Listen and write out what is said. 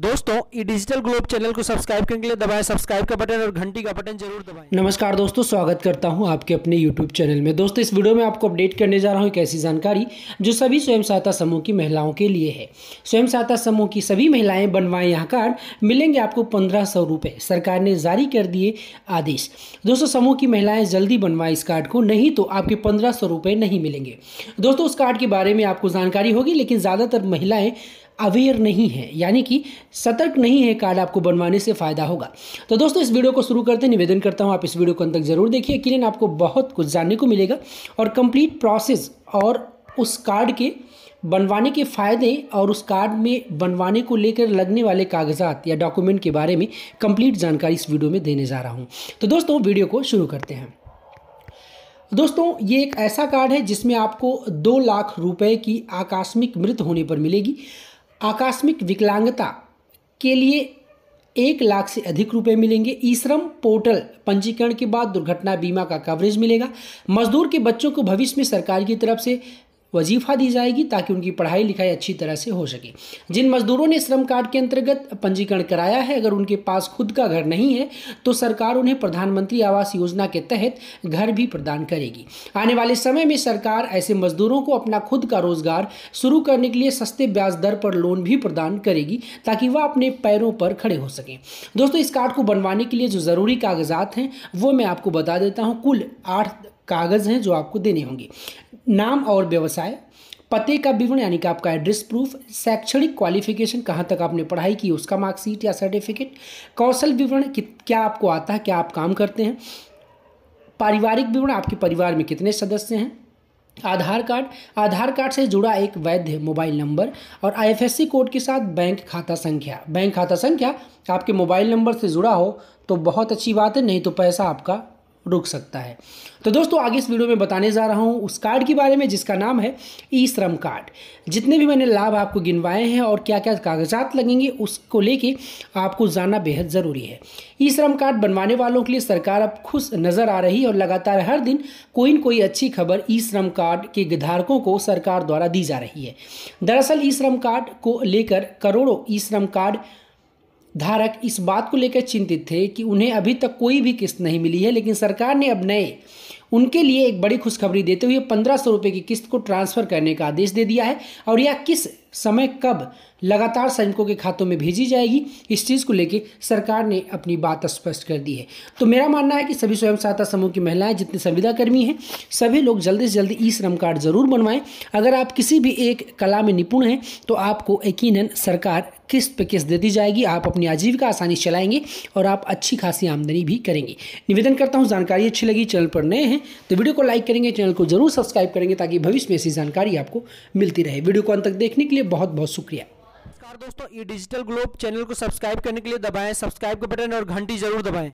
दोस्तों E digital globe channel को subscribe करने के लिए दबाएं सब्सक्राइब का बटन और घंटी का बटन जरूर दबाएं नमस्कार दोस्तों स्वागत करता हूं आपके अपने यूट्यूब चैनल में दोस्तों इस वीडियो में आपको अपडेट करने जा रहा हूं एक ऐसी जानकारी जो सभी स्वयं सहायता समूह की महिलाओं के लिए है स्वयं सहायता समूह की सभी महिलाएं बनवाएं यहाँ कार्ड मिलेंगे आपको पंद्रह सौ सरकार ने जारी कर दिए आदेश दोस्तों समूह की महिलाएं जल्दी बनवाएं इस कार्ड को नहीं तो आपके पंद्रह नहीं मिलेंगे दोस्तों उस कार्ड के बारे में आपको जानकारी होगी लेकिन ज़्यादातर महिलाएं अवेयर नहीं है यानी कि सतर्क नहीं है कार्ड आपको बनवाने से फ़ायदा होगा तो दोस्तों इस वीडियो को शुरू करते हैं निवेदन करता हूँ आप इस वीडियो को अंत तक जरूर देखिए यकीन आपको बहुत कुछ जानने को मिलेगा और कंप्लीट प्रोसेस और उस कार्ड के बनवाने के फ़ायदे और उस कार्ड में बनवाने को लेकर लगने वाले कागजात या डॉक्यूमेंट के बारे में कंप्लीट जानकारी इस वीडियो में देने जा रहा हूँ तो दोस्तों वीडियो को शुरू करते हैं दोस्तों ये एक ऐसा कार्ड है जिसमें आपको दो लाख रुपए की आकस्मिक मृत होने पर मिलेगी आकस्मिक विकलांगता के लिए एक लाख से अधिक रुपए मिलेंगे ई श्रम पोर्टल पंजीकरण के बाद दुर्घटना बीमा का कवरेज मिलेगा मजदूर के बच्चों को भविष्य में सरकार की तरफ से वजीफ़ा दी जाएगी ताकि उनकी पढ़ाई लिखाई अच्छी तरह से हो सके जिन मजदूरों ने श्रम कार्ड के अंतर्गत पंजीकरण कराया है अगर उनके पास खुद का घर नहीं है तो सरकार उन्हें प्रधानमंत्री आवास योजना के तहत घर भी प्रदान करेगी आने वाले समय में सरकार ऐसे मजदूरों को अपना खुद का रोजगार शुरू करने के लिए सस्ते ब्याज दर पर लोन भी प्रदान करेगी ताकि वह अपने पैरों पर खड़े हो सकें दोस्तों इस कार्ड को बनवाने के लिए जो ज़रूरी कागजात हैं वो मैं आपको बता देता हूँ कुल आठ कागज़ हैं जो आपको देने होंगे नाम और व्यवसाय पते का विवरण यानी कि आपका एड्रेस प्रूफ शैक्षणिक क्वालिफिकेशन कहाँ तक आपने पढ़ाई की उसका मार्कशीट या सर्टिफिकेट कौशल विवरण क्या आपको आता है क्या आप काम करते हैं पारिवारिक विवरण आपके परिवार में कितने सदस्य हैं आधार कार्ड आधार कार्ड से जुड़ा एक वैध मोबाइल नंबर और आईएफएससी कोड के साथ बैंक खाता संख्या बैंक खाता संख्या आपके मोबाइल नंबर से जुड़ा हो तो बहुत अच्छी बात है नहीं तो पैसा आपका रुक सकता है तो दोस्तों आगे इस वीडियो में बताने जा रहा हूँ उस कार्ड के बारे में जिसका नाम है ई श्रम कार्ड जितने भी मैंने लाभ आपको गिनवाए हैं और क्या क्या कागजात लगेंगे उसको लेके आपको जानना बेहद ज़रूरी है ई श्रम कार्ड बनवाने वालों के लिए सरकार अब खुश नज़र आ रही है और लगातार हर दिन कोई न कोई अच्छी खबर ई श्रम कार्ड के धारकों को सरकार द्वारा दी जा रही है दरअसल ई श्रम कार्ड को लेकर करोड़ों ई श्रम कार्ड धारक इस बात को लेकर चिंतित थे कि उन्हें अभी तक कोई भी किस्त नहीं मिली है लेकिन सरकार ने अब नए उनके लिए एक बड़ी खुशखबरी देते हुए पंद्रह सौ रुपये की किस्त को ट्रांसफर करने का आदेश दे दिया है और यह किस समय कब लगातार श्रमिकों के खातों में भेजी जाएगी इस चीज़ को लेकर सरकार ने अपनी बात स्पष्ट कर दी है तो मेरा मानना है कि सभी स्वयं सहायता समूह की महिलाएं जितने संविदाकर्मी हैं सभी लोग जल्दी से जल्दी ई श्रम कार्ड जरूर बनवाएं अगर आप किसी भी एक कला में निपुण हैं तो आपको यकीन सरकार किस्त पे किस्त दे दी जाएगी आप अपनी आजीविका आसानी चलाएंगे और आप अच्छी खासी आमदनी भी करेंगे निवेदन करता हूँ जानकारी अच्छी लगी चैनल पर नए हैं हैं तो वीडियो को लाइक करेंगे चैनल को जरूर सब्सक्राइब करेंगे ताकि भविष्य में ऐसी जानकारी आपको मिलती रहे वीडियो को अंत तक देखने के लिए बहुत बहुत शुक्रिया नमस्कार दोस्तों ई डिजिटल ग्लोब चैनल को सब्सक्राइब करने के लिए दबाएं सब्सक्राइब का बटन और घंटी जरूर दबाएं